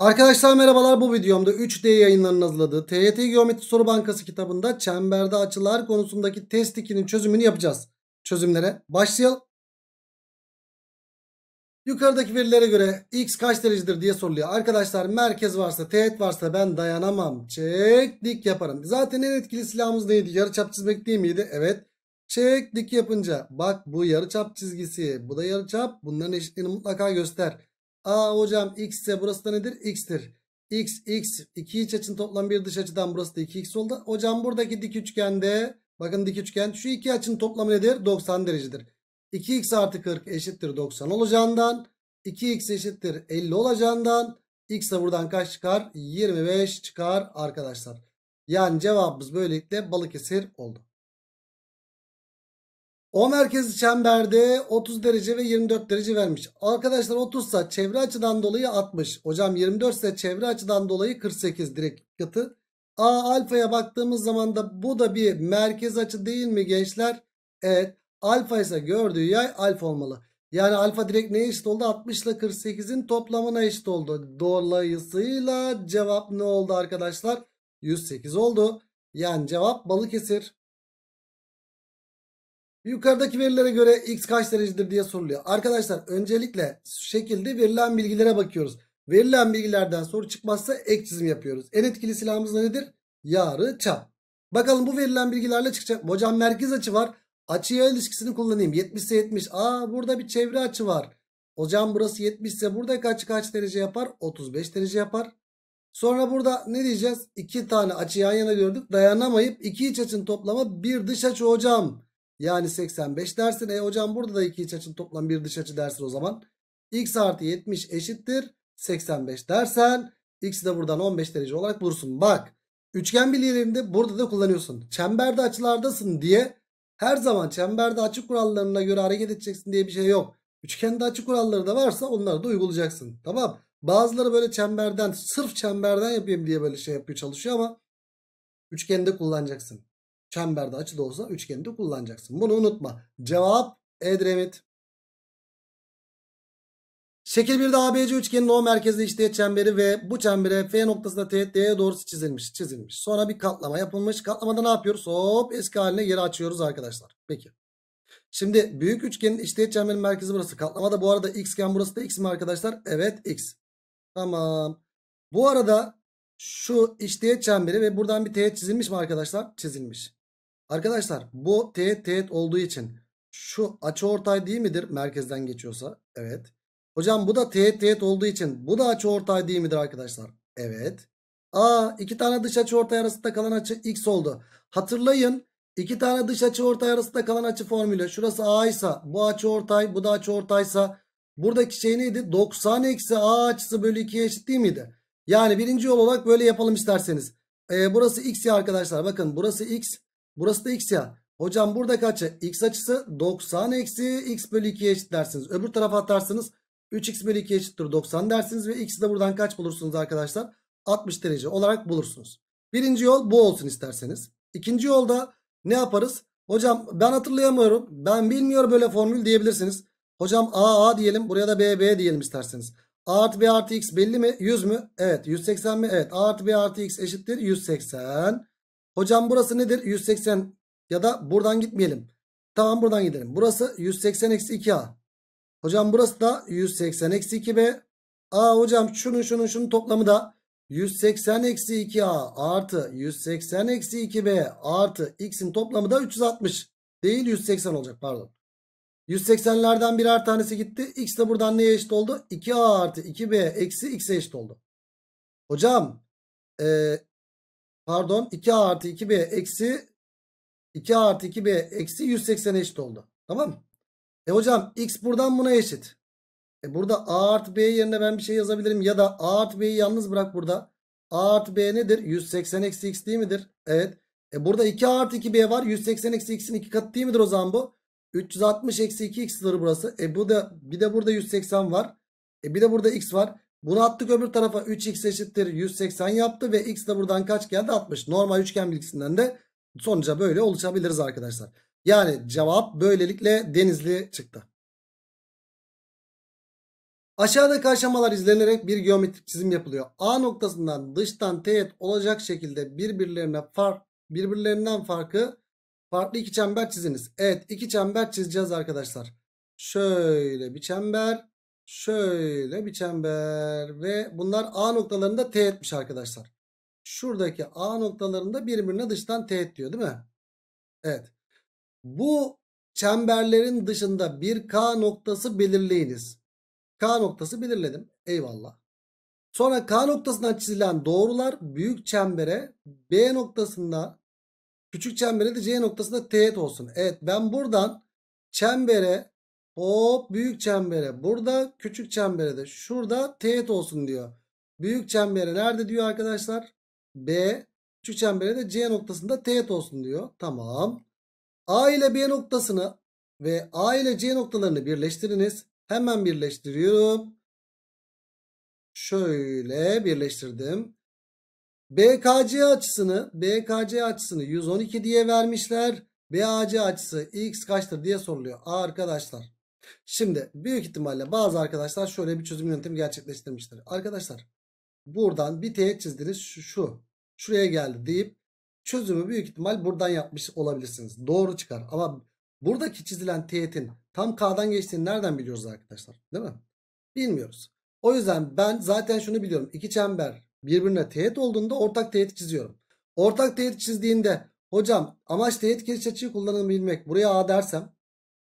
Arkadaşlar merhabalar bu videomda 3D yayınlarının hazırladığı TYT Geometri Soru Bankası kitabında çemberde açılar konusundaki test 2'nin çözümünü yapacağız. Çözümlere başlayalım. Yukarıdaki verilere göre x kaç derecedir diye soruluyor. Arkadaşlar merkez varsa teğet varsa ben dayanamam. Çek dik yaparım. Zaten en etkili silahımız neydi? Yarıçap çizmek değil miydi? Evet. Çek dik yapınca bak bu yarıçap çizgisi bu da yarıçap bunların eşitliğini mutlaka göster. A hocam x ise burası da nedir? x'tir. x, x, iki iç açının toplam bir dış açıdan burası da 2x oldu. Hocam buradaki dik üçgende bakın dik üçgen şu iki açının toplamı nedir? 90 derecedir. 2x artı 40 eşittir 90 olacağından 2x eşittir 50 olacağından x de buradan kaç çıkar? 25 çıkar arkadaşlar. Yani cevabımız böylelikle balık Balıkesir oldu. O merkezi çemberde 30 derece ve 24 derece vermiş. Arkadaşlar 30 ise çevre açıdan dolayı 60. Hocam 24 ise çevre açıdan dolayı 48 direkt katı. A alfaya baktığımız zaman da bu da bir merkez açı değil mi gençler? Evet. Alfa ise gördüğü yay alfa olmalı. Yani alfa direkt neye eşit oldu? 60 ile 48'in toplamına eşit oldu. Dolayısıyla cevap ne oldu arkadaşlar? 108 oldu. Yani cevap Balıkesir. Yukarıdaki verilere göre x kaç derecedir diye soruluyor. Arkadaşlar öncelikle şekilde verilen bilgilere bakıyoruz. Verilen bilgilerden soru çıkmazsa ek çizim yapıyoruz. En etkili silahımız nedir? Yarı çap. Bakalım bu verilen bilgilerle çıkacak. Hocam merkez açı var. Açıya ilişkisini kullanayım. 70 ise 70. Aa burada bir çevre açı var. Hocam burası 70 ise burada kaç kaç derece yapar? 35 derece yapar. Sonra burada ne diyeceğiz? İki tane açı yan yana gördük. Dayanamayıp iki iç açın toplamı bir dış açı hocam. Yani 85 dersin. E hocam burada da iki iç açının toplam bir dış açı dersin o zaman. X artı 70 eşittir 85 dersen. X'i de buradan 15 derece olarak bulursun. Bak üçgen bilgilerinde burada da kullanıyorsun. Çemberde açılardasın diye her zaman çemberde açı kurallarına göre hareket edeceksin diye bir şey yok. Üçgende açı kuralları da varsa onları da uygulayacaksın. Tamam. Bazıları böyle çemberden sırf çemberden yapayım diye böyle şey yapıyor çalışıyor ama üçgende kullanacaksın. Çemberde açı da olsa üçgeni kullanacaksın. Bunu unutma. Cevap Edremit. Şekil 1'de ABC üçgenin O merkezli işleyet çemberi ve bu çembere F noktasında TD'ye doğrusu çizilmiş. Çizilmiş. Sonra bir katlama yapılmış. Katlamada ne yapıyoruz? Hop eski haline geri açıyoruz arkadaşlar. Peki. Şimdi büyük üçgenin işleyet çemberin merkezi burası. Katlamada bu arada x iken burası da x mi arkadaşlar? Evet x. Tamam. Bu arada şu işleyet çemberi ve buradan bir teğet çizilmiş mi arkadaşlar? Çizilmiş. Arkadaşlar bu teğet teğet olduğu için şu açı ortay değil midir merkezden geçiyorsa? Evet. Hocam bu da teğet teğet olduğu için bu da açı ortay değil midir arkadaşlar? Evet. Aa iki tane dış açı ortay arasında kalan açı x oldu. Hatırlayın iki tane dış açı ortay arasında kalan açı formülü. Şurası a ise bu açı ortay bu da açı ortaysa buradaki şey neydi? 90 eksi a açısı bölü 2'ye eşit değil miydi? Yani birinci yol olarak böyle yapalım isterseniz. Ee, burası x ya arkadaşlar bakın burası x Burası da x ya. Hocam burada kaçı? X açısı 90 eksi x bölü 2'ye eşit dersiniz. Öbür tarafa atarsınız 3x bölü 2 eşittir 90 dersiniz. Ve x'i de buradan kaç bulursunuz arkadaşlar? 60 derece olarak bulursunuz. Birinci yol bu olsun isterseniz. İkinci yolda ne yaparız? Hocam ben hatırlayamıyorum. Ben bilmiyorum böyle formül diyebilirsiniz. Hocam a a diyelim. Buraya da b b diyelim isterseniz. A artı B artı X belli mi? 100 mü? Evet. 180 mi? Evet. A artı B artı X eşittir 180. Hocam burası nedir? 180 ya da buradan gitmeyelim. Tamam buradan gidelim. Burası 180 eksi 2a. Hocam burası da 180 eksi 2b. Aa hocam şunun şunun şunun toplamı da 180 eksi 2a artı 180 eksi 2b artı x'in toplamı da 360. Değil 180 olacak pardon. 180'lerden birer tanesi gitti. X de buradan neye eşit oldu? 2a artı 2b eksi x'e eşit oldu. Hocam e, Pardon 2a artı 2b eksi 2 artı 2b eksi 180 eşit oldu. Tamam mı? E hocam x buradan buna eşit. E burada a artı b yerine ben bir şey yazabilirim. Ya da a artı b'yi yalnız bırak burada. a artı b nedir? 180 eksi x değil midir? Evet. E burada 2 artı 2b var. 180 eksi x'in 2 katı değil midir o zaman bu? 360 eksi 2x'dir burası. E bu da bir de burada 180 var. E bir de burada x var. Bunu attık öbür tarafa 3x eşittir 180 yaptı ve x de buradan kaç geldi 60. Normal üçgen bilgisinden de sonuca böyle oluşabiliriz arkadaşlar. Yani cevap böylelikle denizli çıktı. Aşağıdaki aşamalar izlenerek bir geometrik çizim yapılıyor. A noktasından dıştan teğet olacak şekilde birbirlerine fark birbirlerinden farkı farklı iki çember çiziniz. Evet iki çember çizeceğiz arkadaşlar. Şöyle bir çember Şöyle bir çember ve bunlar A noktalarında teğetmiş arkadaşlar. Şuradaki A noktalarında birbirine dıştan teğet diyor değil mi? Evet. Bu çemberlerin dışında bir K noktası belirleyiniz. K noktası belirledim. Eyvallah. Sonra K noktasından çizilen doğrular büyük çembere B noktasında küçük çembere de C noktasında teğet olsun. Evet ben buradan çembere Hop büyük çembere burada küçük çemberede şurada teğet olsun diyor. Büyük çembere nerede diyor arkadaşlar? B. Küçük çemberede C noktasında teğet olsun diyor. Tamam. A ile B noktasını ve A ile C noktalarını birleştiriniz. Hemen birleştiriyorum. Şöyle birleştirdim. BKC açısını BKC açısını 112 diye vermişler. BAC açısı x kaçtır diye soruluyor. Arkadaşlar Şimdi büyük ihtimalle bazı arkadaşlar şöyle bir çözüm yöntemi gerçekleştirmiştir. Arkadaşlar buradan bir teğet çizdiniz şu, şu şuraya geldi deyip çözümü büyük ihtimal buradan yapmış olabilirsiniz. Doğru çıkar ama buradaki çizilen teğetin tam K'dan geçtiğini nereden biliyoruz arkadaşlar değil mi? Bilmiyoruz. O yüzden ben zaten şunu biliyorum. İki çember birbirine teğet olduğunda ortak teğet çiziyorum. Ortak teğet çizdiğinde hocam amaç teğet geniş açıyı kullanabilmek. Buraya A dersem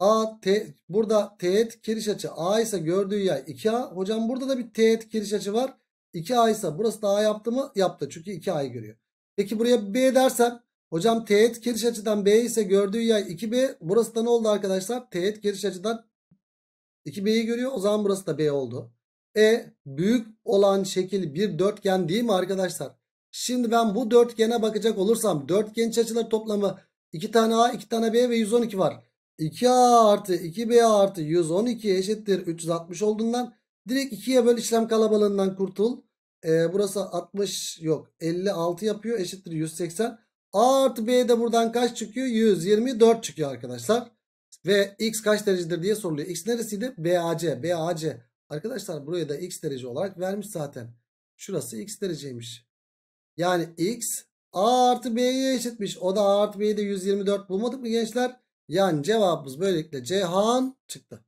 A T burada teğet kiriş açı A ise gördüğü yay 2A. Hocam burada da bir teğet kiriş açı var. 2A ise burası da A yaptı mı? Yaptı. Çünkü 2A'yı görüyor. Peki buraya B dersem hocam teğet kiriş açıdan B ise gördüğü yay 2B. Burası da ne oldu arkadaşlar? Teğet kiriş açıdan 2B'yi görüyor. O zaman burası da B oldu. E büyük olan şekil bir dörtgen değil mi arkadaşlar? Şimdi ben bu dörtgene bakacak olursam dörtgen açıları toplamı 2 tane A 2 tane B ve 112 var. 2a artı 2b artı 112 eşittir 360 olduğundan direkt 2'ye böl işlem kalabalığından kurtul. Ee, burası 60 yok 56 yapıyor eşittir 180. A artı b de buradan kaç çıkıyor? 124 çıkıyor arkadaşlar. Ve x kaç derecedir diye soruluyor. X neresiydi? BAC. BAC. Arkadaşlar buraya da x derece olarak vermiş zaten. Şurası x dereceymiş. Yani x a artı b'ye eşitmiş. O da a artı b'yi de 124 bulmadık mı gençler? Yani cevabımız böylelikle Cihan çıktı.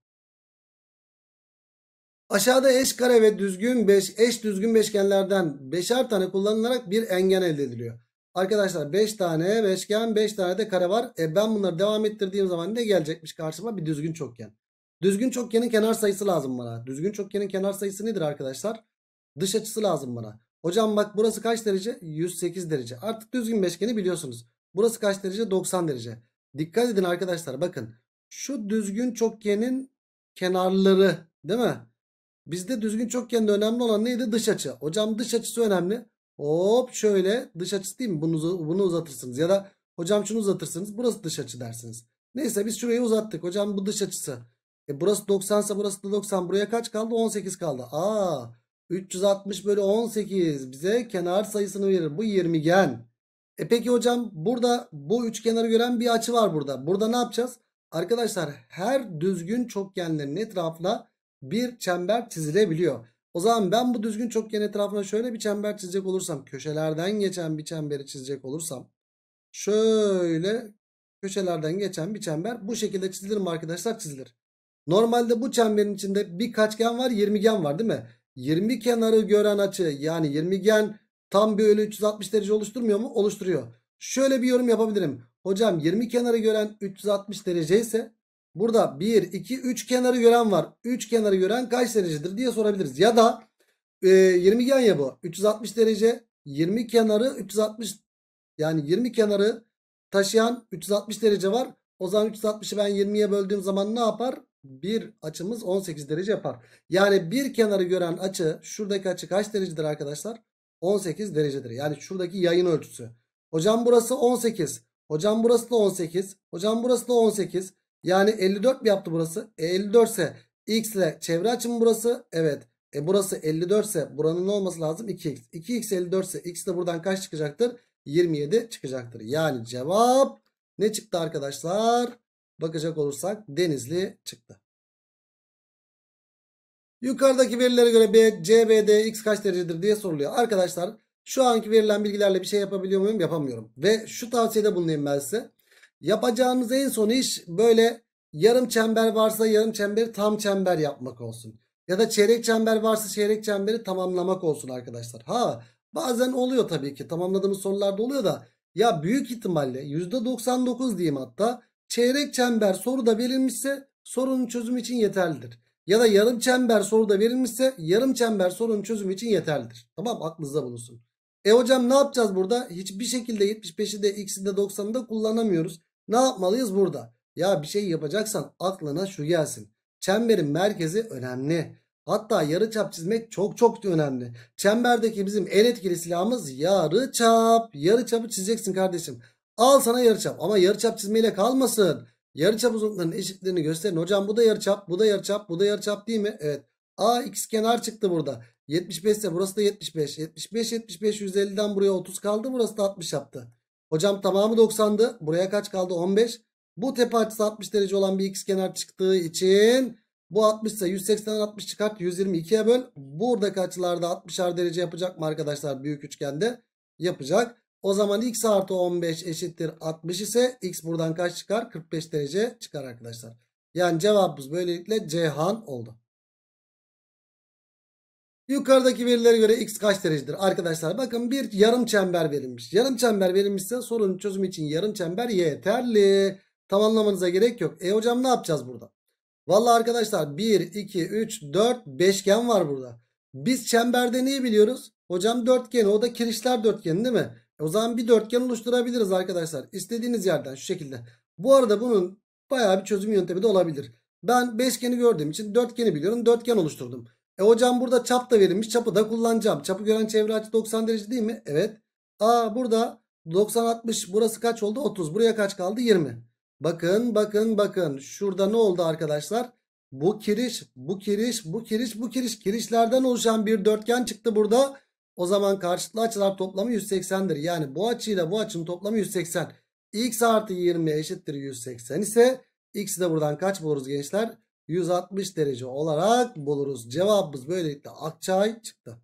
Aşağıda eş kare ve düzgün beş, eş düzgün beşgenlerden beşer tane kullanılarak bir engen elde ediliyor. Arkadaşlar 5 tane beşgen 5 tane de kare var. E ben bunları devam ettirdiğim zaman ne gelecekmiş karşıma? Bir düzgün çokgen. Düzgün çokgenin kenar sayısı lazım bana. Düzgün çokgenin kenar sayısı nedir arkadaşlar? Dış açısı lazım bana. Hocam bak burası kaç derece? 108 derece. Artık düzgün beşgeni biliyorsunuz. Burası kaç derece? 90 derece. Dikkat edin arkadaşlar bakın. Şu düzgün çokgenin kenarları değil mi? Bizde düzgün çokgende önemli olan neydi? Dış açı. Hocam dış açısı önemli. Hop şöyle dış açısı değil mi? Bunu, bunu uzatırsınız. Ya da hocam şunu uzatırsınız. Burası dış açı dersiniz. Neyse biz şurayı uzattık. Hocam bu dış açısı. E burası 90 ise burası da 90. Buraya kaç kaldı? 18 kaldı. Aa 360 bölü 18 bize kenar sayısını verir. Bu 20 gen. E peki hocam burada bu üçgenarı gören bir açı var burada. Burada ne yapacağız? Arkadaşlar her düzgün çokgenlerin etrafına bir çember çizilebiliyor. O zaman ben bu düzgün çokgen etrafına şöyle bir çember çizecek olursam köşelerden geçen bir çemberi çizecek olursam şöyle köşelerden geçen bir çember bu şekilde çizilir mi arkadaşlar çizilir. Normalde bu çemberin içinde bir kaçgen var 20 gen var değil mi? 20 kenarı gören açı yani 20 gen tam bir öyle 360 derece oluşturmuyor mu? Oluşturuyor. Şöyle bir yorum yapabilirim. Hocam 20 kenarı gören 360 derece ise burada 1, 2, 3 kenarı gören var. 3 kenarı gören kaç derecedir diye sorabiliriz. Ya da e, 20 gen ya bu. 360 derece 20 kenarı 360 yani 20 kenarı taşıyan 360 derece var. O zaman 360'ı ben 20'ye böldüğüm zaman ne yapar? Bir açımız 18 derece yapar. Yani bir kenarı gören açı şuradaki açı kaç derecedir arkadaşlar? 18 derecedir. Yani şuradaki yayın ölçüsü. Hocam burası 18. Hocam burası da 18. Hocam burası da 18. Yani 54 mi yaptı burası? E 54 ise x ile çevre açım burası. Evet. E burası 54 ise buranın ne olması lazım? 2x. 2x 54 ise x de buradan kaç çıkacaktır? 27 çıkacaktır. Yani cevap ne çıktı arkadaşlar? Bakacak olursak Denizli çıktı. Yukarıdaki verilere göre B, CBD x kaç derecedir diye soruluyor. Arkadaşlar şu anki verilen bilgilerle bir şey yapabiliyor muyum? Yapamıyorum. Ve şu tavsiyede bulunayım ben size. Yapacağınız en son iş böyle yarım çember varsa yarım çemberi tam çember yapmak olsun. Ya da çeyrek çember varsa çeyrek çemberi tamamlamak olsun arkadaşlar. Ha bazen oluyor tabii ki tamamladığımız sorularda oluyor da ya büyük ihtimalle %99 diyeyim hatta çeyrek çember soruda verilmişse sorunun çözümü için yeterlidir ya da yarım çember soruda verilmişse yarım çember sorunun çözümü için yeterlidir. Tamam aklınızda bulunsun. E hocam ne yapacağız burada? Hiçbir şekilde 75'i de x'i de 90'ı da kullanamıyoruz. Ne yapmalıyız burada? Ya bir şey yapacaksan aklına şu gelsin. Çemberin merkezi önemli. Hatta yarı çap çizmek çok çok önemli. Çemberdeki bizim en etkili silahımız yarı çap. Yarı çapı çizeceksin kardeşim. Al sana yarı çap ama yarı çap çizmeyle kalmasın. Yarıçap uzunluklarının eşitlerini gösterin. Hocam bu da yarıçap, bu da yarıçap, bu da yarıçap değil mi? Evet. A x kenar çıktı burada. 75 ise burası da 75. 75 75 150'den buraya 30 kaldı. Burası da 60 yaptı. Hocam tamamı 90'dı. Buraya kaç kaldı? 15. Bu tepe açısı 60 derece olan bir x kenar çıktığı için bu 60 ise 180'den 60 çıkart 122'ye böl. Buradaki açılarda 60'ar derece yapacak mı arkadaşlar büyük üçgende? Yapacak. O zaman x artı 15 eşittir 60 ise x buradan kaç çıkar? 45 derece çıkar arkadaşlar. Yani cevabımız böylelikle Cihan oldu. Yukarıdaki verilere göre x kaç derecedir? Arkadaşlar bakın bir yarım çember verilmiş. Yarım çember verilmişse sorunun çözümü için yarım çember yeterli. Tamamlamanıza gerek yok. E hocam ne yapacağız burada? Valla arkadaşlar 1, 2, 3, 4 beşgen var burada. Biz çemberde neyi biliyoruz? Hocam dörtgeni o da kirişler dörtgeni değil mi? E, o zaman bir dörtgen oluşturabiliriz arkadaşlar. İstediğiniz yerden şu şekilde. Bu arada bunun bayağı bir çözüm yöntemi de olabilir. Ben beşgeni gördüğüm için dörtgeni biliyorum. Dörtgen oluşturdum. E hocam burada çap da verilmiş. Çapı da kullanacağım. Çapı gören çevre açı 90 derece değil mi? Evet. Aa burada 90-60 burası kaç oldu? 30. Buraya kaç kaldı? 20. Bakın bakın bakın. Şurada ne oldu arkadaşlar? Bu kiriş, bu kiriş, bu kiriş, bu kiriş, bu kiriş. Kirişlerden oluşan bir dörtgen çıktı burada. O zaman karşılıklı açılar toplamı 180'dir. Yani bu açıyla bu açının toplamı 180. X artı 20 eşittir 180 ise X'i de buradan kaç buluruz gençler? 160 derece olarak buluruz. Cevabımız böylelikle Akçay çıktı.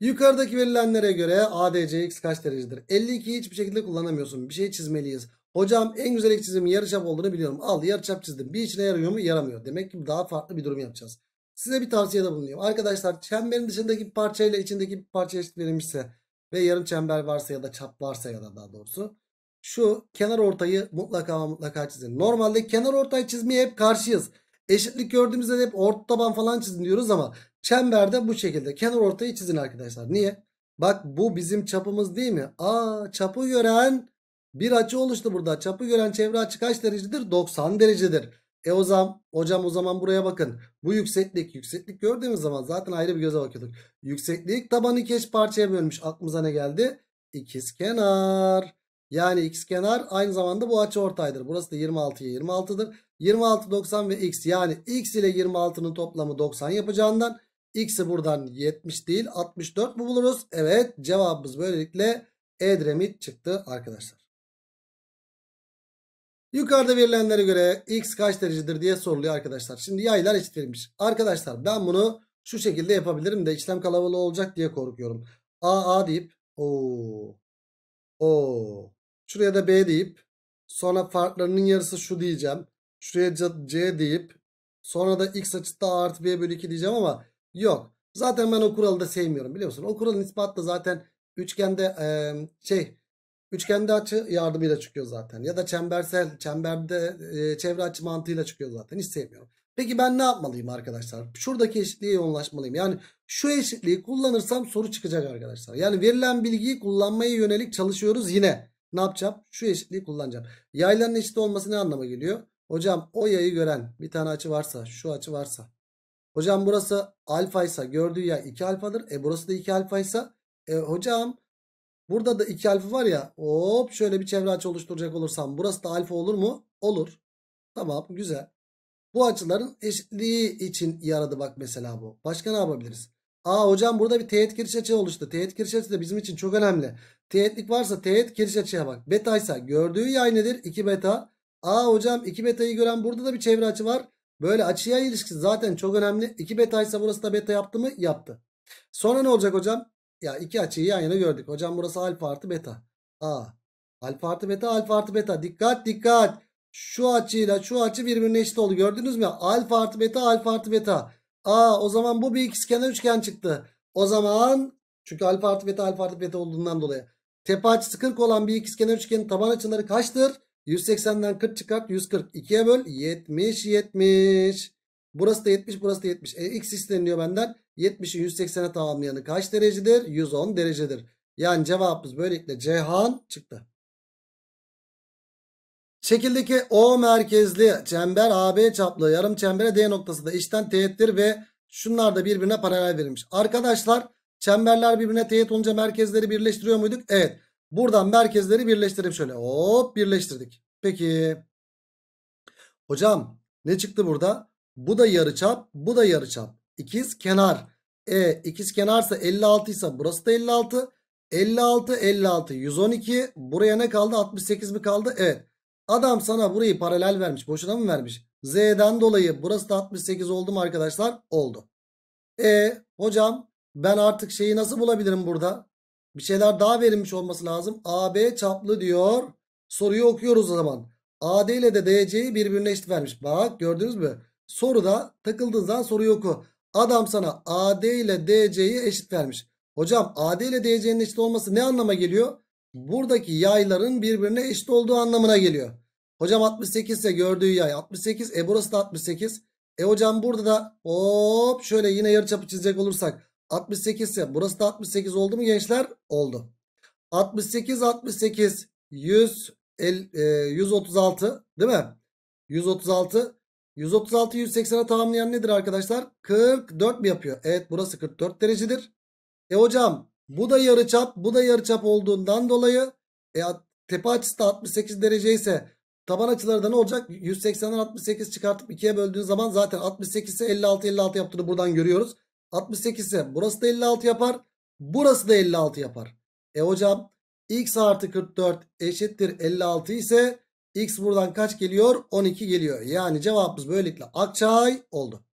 Yukarıdaki verilenlere göre ADCX kaç derecedir? 52'yi hiçbir şekilde kullanamıyorsun. Bir şey çizmeliyiz. Hocam en güzel ek çizimin yarıçap olduğunu biliyorum. Al yarıçap çizdim. Bir içine yarıyor mu? Yaramıyor. Demek ki daha farklı bir durum yapacağız. Size bir tavsiyede bulunuyorum Arkadaşlar çemberin dışındaki bir parçayla içindeki bir parça eşit verilmişse ve yarım çember varsa ya da çap varsa ya da daha doğrusu şu kenar ortayı mutlaka mutlaka çizin. Normalde kenar ortayı çizmeye hep karşıyız. Eşitlik gördüğümüzde hep orta taban falan çizin diyoruz ama çemberde bu şekilde kenar ortayı çizin arkadaşlar. Niye? Bak bu bizim çapımız değil mi? Aa çapı gören bir açı oluştu burada. Çapı gören çevre açı kaç derecedir? 90 derecedir. E o zaman hocam o zaman buraya bakın. Bu yükseklik yükseklik gördüğümüz zaman zaten ayrı bir göze bakıyorduk. Yükseklik tabanı iki eş parçaya bölmüş. Aklımıza ne geldi? İkiz kenar. Yani x kenar aynı zamanda bu açı ortaydır. Burası da 26'ya 26'dır. 26 90 ve x yani x ile 26'nın toplamı 90 yapacağından x'i buradan 70 değil 64 mu buluruz? Evet cevabımız böylelikle Edremit çıktı arkadaşlar. Yukarıda verilenlere göre x kaç derecedir diye soruluyor arkadaşlar. Şimdi yaylar eşit verilmiş. Arkadaşlar ben bunu şu şekilde yapabilirim de işlem kalabalığı olacak diye korkuyorum. A A deyip o o şuraya da B deyip sonra farklarının yarısı şu diyeceğim. Şuraya C deyip sonra da x açıda A artı B bölü 2 diyeceğim ama yok. Zaten ben o kuralı da sevmiyorum biliyor musun? O kuralın ispatı da zaten üçgende e, şey Üçgende açı yardımıyla çıkıyor zaten. Ya da çembersel, çemberde e, çevre açı mantığıyla çıkıyor zaten. Hiç sevmiyorum. Peki ben ne yapmalıyım arkadaşlar? Şuradaki eşitliğe yoğunlaşmalıyım. Yani şu eşitliği kullanırsam soru çıkacak arkadaşlar. Yani verilen bilgiyi kullanmaya yönelik çalışıyoruz yine. Ne yapacağım? Şu eşitliği kullanacağım. Yayların eşit olması ne anlama geliyor? Hocam o yayı gören bir tane açı varsa, şu açı varsa. Hocam burası alfa ise gördüğü yay 2 alfadır. E burası da 2 alfa ise e, hocam Burada da iki alfa var ya. Hop şöyle bir çevre açı oluşturacak olursam. Burası da alfa olur mu? Olur. Tamam güzel. Bu açıların eşitliği için yaradı bak mesela bu. Başka ne yapabiliriz? Aa hocam burada bir teğet giriş açı oluştu. Teğet giriş açısı da bizim için çok önemli. Teğetlik varsa teğet giriş açıya bak. Beta ise gördüğü yay nedir? 2 beta. Aa hocam 2 betayı gören burada da bir çevre açı var. Böyle açıya ilişkisi zaten çok önemli. 2 beta ise burası da beta yaptı mı? Yaptı. Sonra ne olacak hocam? Ya iki açıyı yan yana gördük. Hocam burası alfa artı beta. A. Alfa artı beta alfa artı beta. Dikkat dikkat. Şu açıyla şu açı birbirine eşit oldu. Gördünüz mü? Alfa artı beta alfa artı beta. A o zaman bu bir ikizkenar üçgen çıktı. O zaman çünkü alfa artı beta alfa artı beta olduğundan dolayı. Tepe açısı 40 olan bir ikizkenar üçgenin taban açıları kaçtır? 180'den 40 çıkart 140. 2'ye böl 70 70. Burası da 70 burası da 70. E, x isteniliyor benden. 70'i 180'e tamamlayanı kaç derecedir? 110 derecedir. Yani cevabımız böylelikle Cihan çıktı. Şekildeki O merkezli çember AB çaplı yarım çembere D noktasında içten teğettir ve şunlar da birbirine paralel verilmiş. Arkadaşlar çemberler birbirine teğet olunca merkezleri birleştiriyor muyduk? Evet. Buradan merkezleri birleştirip şöyle hop birleştirdik. Peki. Hocam ne çıktı burada? Bu da yarıçap, bu da yarıçap. İkiz kenar. E ikiz kenarsa 56 ise burası da 56. 56 56 112 buraya ne kaldı 68 mi kaldı evet adam sana burayı paralel vermiş boşuna mı vermiş Z'den dolayı burası da 68 oldu mu arkadaşlar oldu E hocam ben artık şeyi nasıl bulabilirim burada bir şeyler daha verilmiş olması lazım AB çaplı diyor soruyu okuyoruz o zaman AD ile de DC'yi birbirine eşit vermiş bak gördünüz mü Soruda takıldığın zaman soruyu oku. Adam sana AD ile DC'yi eşit vermiş. Hocam AD ile DC'nin eşit olması ne anlama geliyor? Buradaki yayların birbirine eşit olduğu anlamına geliyor. Hocam 68 ise gördüğü yay 68. E burası da 68. E hocam burada da hop şöyle yine yarıçapı çizecek olursak 68 ise burası da 68 oldu mu gençler? Oldu. 68 68 100 e, 136 değil mi? 136 136 180'e tamamlayan nedir arkadaşlar? 44 mi yapıyor? Evet burası 44 derecedir. E hocam bu da yarıçap bu da yarıçap olduğundan dolayı e, tepe açısı da 68 derece ise taban açıları da ne olacak? 180'den 68 çıkartıp 2'ye böldüğün zaman zaten 68 ise 56 56 yaptığını buradan görüyoruz. 68 ise burası da 56 yapar. Burası da 56 yapar. E hocam x artı 44 eşittir 56 ise X buradan kaç geliyor? 12 geliyor. Yani cevabımız böylelikle Akçay oldu.